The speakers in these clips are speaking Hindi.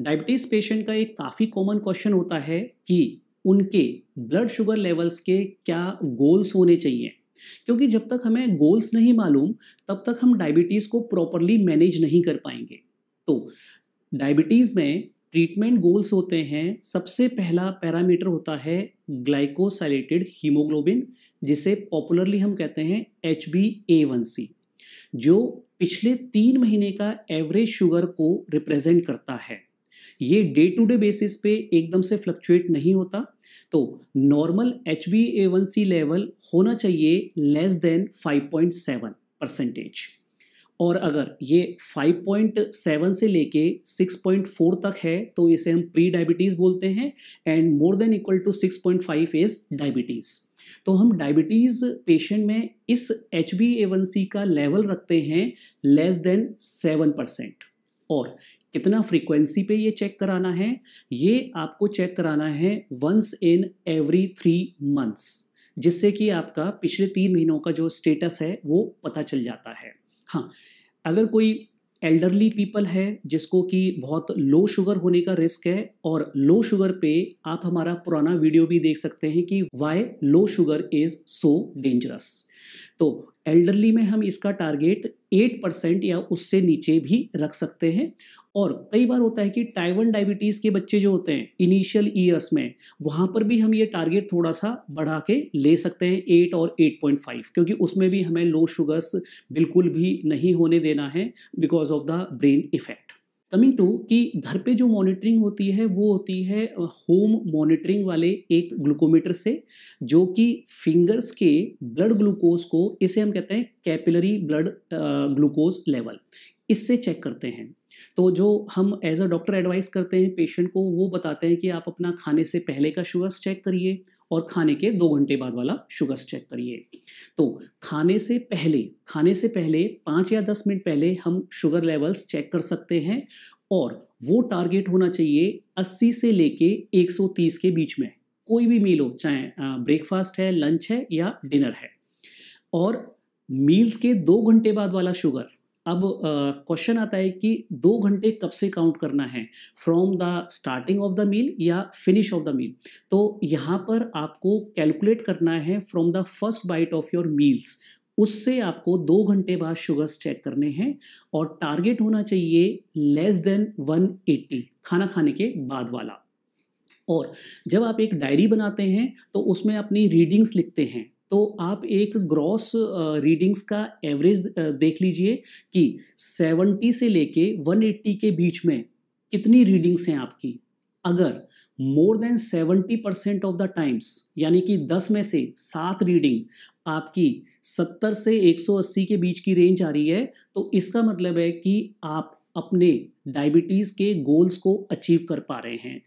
डायबिटीज पेशेंट का एक काफ़ी कॉमन क्वेश्चन होता है कि उनके ब्लड शुगर लेवल्स के क्या गोल्स होने चाहिए क्योंकि जब तक हमें गोल्स नहीं मालूम तब तक हम डायबिटीज़ को प्रॉपरली मैनेज नहीं कर पाएंगे तो डायबिटीज़ में ट्रीटमेंट गोल्स होते हैं सबसे पहला पैरामीटर होता है ग्लाइकोसाइलेटेड हीमोग्लोबिन जिसे पॉपुलरली हम कहते हैं H B A one C जो पिछले तीन महीने का एवरेज शुगर को रिप्रेजेंट करता है ये डे टू डे बेसिस पे एकदम से फ्लक्चुएट नहीं होता तो normal H B A one C level होना चाहिए लेस देन 5.7 परसेंटेज और अगर ये 5.7 से लेके 6.4 तक है तो इसे हम प्री डायबिटीज़ बोलते हैं and more than equal to 6.5 is diabetes तो हम डायबिटीज़ पेशेंट में इस H B A one C का लेवल रखते हैं लेस देन 7 परसेंट और कितना फ्रीक्वेंसी पे ये चेक कराना है ये आपको चेक कराना है once in every three months जिससे कि आपका पिछले तीन महीनों का जो स्टेटस है वो पता चल जाता है हाँ अगर कोई एल्डरली पीपल है जिसको कि बहुत लो शुगर होने का रिस्क है और लो शुगर पे आप हमारा पुराना वीडियो भी देख सकते हैं कि why low sugar is so dangerous तो एल्डरली में हम इसका टारगेट 8 परसेंट या उससे नीचे भी रख सकते हैं और कई बार होता है कि टाइवन डायबिटीज़ के बच्चे जो होते हैं इनिशियल ईयर्स में वहाँ पर भी हम ये टारगेट थोड़ा सा बढ़ा के ले सकते हैं एट और एट पॉइंट फाइव क्योंकि उसमें भी हमें लो शुगर्स बिल्कुल भी नहीं होने देना है because of the brain effect coming to कि घर पे जो मॉनिटरिंग होती है वो होती है होम मॉनिटरिंग वाले एक ग्लूकोमीटर से जो कि फिंगर्स के ब्लड ग्लूकोज को इसे हम कहते हैं कैपिलरी ब्लड ग्लूकोज लेवल इससे चेक करते हैं तो जो हम एज अ डॉक्टर एडवाइस करते हैं पेशेंट को वो बताते हैं कि आप अपना खाने से पहले का शुगर्स चेक करिए और खाने के दो घंटे बाद वाला शुगर्स चेक करिए तो खाने से पहले खाने से पहले पाँच या दस मिनट पहले हम शुगर लेवल्स चेक कर सकते हैं और वो टारगेट होना चाहिए 80 से लेके 130 के बीच में कोई भी मील हो चाहे ब्रेकफास्ट है लंच है या डिनर है और मील्स के दो घंटे बाद वाला शुगर अब क्वेश्चन uh, आता है कि दो घंटे कब से काउंट करना है from the starting of the meal या फिनिश ऑफ द मील तो यहाँ पर आपको कैलकुलेट करना है from the first bite of your meals उससे आपको दो घंटे बाद शुगर्स चेक करने हैं और टारगेट होना चाहिए लेस देन 180 खाना खाने के बाद वाला और जब आप एक डायरी बनाते हैं तो उसमें अपनी रीडिंग्स लिखते हैं तो आप एक ग्रॉस रीडिंग्स का एवरेज देख लीजिए कि 70 से लेके 180 के बीच में कितनी रीडिंग्स हैं आपकी अगर more than 70 percent of the times यानी कि 10 में से सात रीडिंग आपकी 70 से 180 के बीच की रेंज आ रही है तो इसका मतलब है कि आप अपने डायबिटीज़ के गोल्स को अचीव कर पा रहे हैं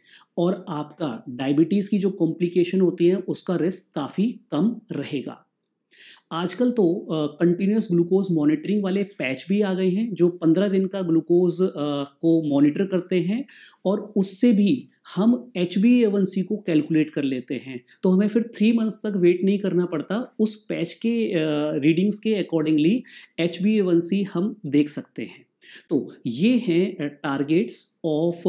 और आपका डायबिटीज़ की जो कॉम्प्लिकेशन होती है उसका रिस्क काफ़ी कम रहेगा आजकल तो कंटिन्यूस ग्लूकोज मॉनिटरिंग वाले पैच भी आ गए हैं जो पंद्रह दिन का ग्लूकोज को मॉनिटर करते हैं और उससे भी हम एच बी एवन सी को कैलकुलेट कर लेते हैं तो हमें फिर थ्री मंथ्स तक वेट नहीं करना पड़ता उस पैच के रीडिंग्स के accordingly H B A one C हम देख सकते हैं तो ये हैं targets of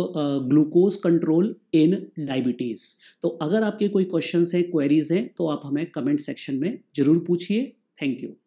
glucose control in diabetes तो अगर आपके कोई क्वेश्चंस हैं क्वेरीज हैं तो आप हमें कमेंट सेक्शन में ज़रूर पूछिए थैंक यू